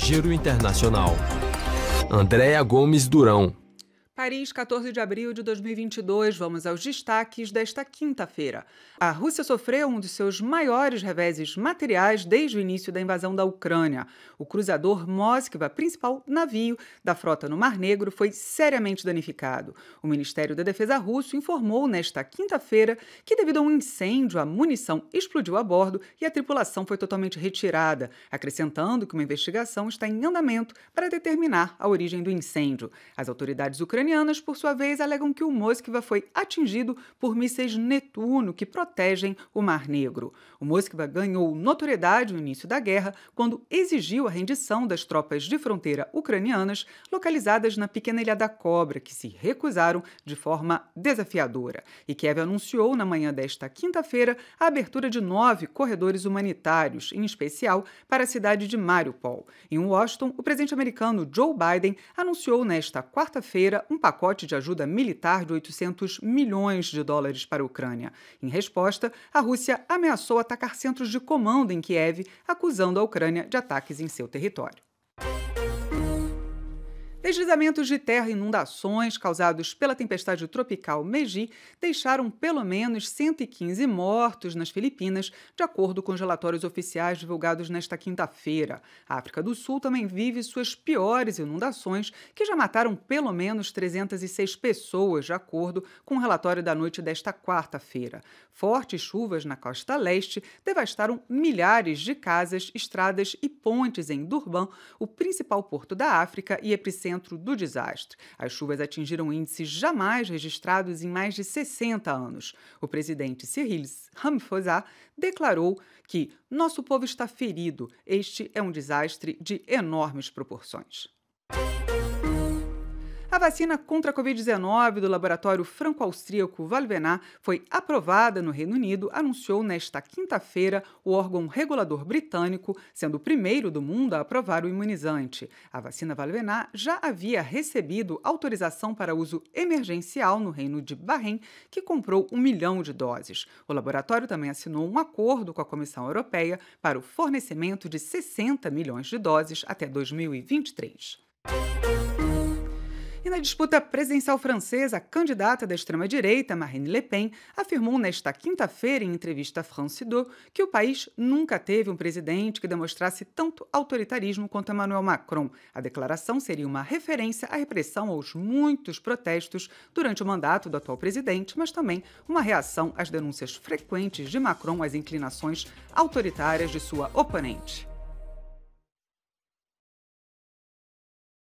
Giro Internacional. Andréa Gomes Durão. Paris, 14 de abril de 2022. Vamos aos destaques desta quinta-feira. A Rússia sofreu um dos seus maiores reveses materiais desde o início da invasão da Ucrânia. O cruzador Moskva, principal navio da frota no Mar Negro, foi seriamente danificado. O Ministério da Defesa russo informou nesta quinta-feira que, devido a um incêndio, a munição explodiu a bordo e a tripulação foi totalmente retirada, acrescentando que uma investigação está em andamento para determinar a origem do incêndio. As autoridades ucranianas ucranianas, por sua vez, alegam que o Moskva foi atingido por mísseis Netuno que protegem o Mar Negro. O Moskva ganhou notoriedade no início da guerra quando exigiu a rendição das tropas de fronteira ucranianas localizadas na pequena ilha da Cobra, que se recusaram de forma desafiadora. E Kiev anunciou na manhã desta quinta-feira a abertura de nove corredores humanitários, em especial para a cidade de Mariupol. Em Washington, o presidente americano Joe Biden anunciou nesta quarta-feira um pacote de ajuda militar de 800 milhões de dólares para a Ucrânia. Em resposta, a Rússia ameaçou atacar centros de comando em Kiev, acusando a Ucrânia de ataques em seu território. Deslizamentos de terra e inundações causados pela tempestade tropical Meji deixaram pelo menos 115 mortos nas Filipinas, de acordo com os relatórios oficiais divulgados nesta quinta-feira. A África do Sul também vive suas piores inundações, que já mataram pelo menos 306 pessoas, de acordo com o um relatório da noite desta quarta-feira. Fortes chuvas na costa leste devastaram milhares de casas, estradas e pontes em Durban, o principal porto da África e epicentro do desastre. As chuvas atingiram índices jamais registrados em mais de 60 anos. O presidente Cyril Ramaphosa declarou que nosso povo está ferido. Este é um desastre de enormes proporções vacina contra a Covid-19 do laboratório franco-austríaco Valvenar foi aprovada no Reino Unido, anunciou nesta quinta-feira o órgão regulador britânico, sendo o primeiro do mundo a aprovar o imunizante. A vacina Valvenar já havia recebido autorização para uso emergencial no Reino de Bahrein, que comprou um milhão de doses. O laboratório também assinou um acordo com a Comissão Europeia para o fornecimento de 60 milhões de doses até 2023 na disputa presidencial francesa, a candidata da extrema-direita, Marine Le Pen, afirmou nesta quinta-feira, em entrevista à France 2, que o país nunca teve um presidente que demonstrasse tanto autoritarismo quanto Emmanuel Macron. A declaração seria uma referência à repressão aos muitos protestos durante o mandato do atual presidente, mas também uma reação às denúncias frequentes de Macron às inclinações autoritárias de sua oponente.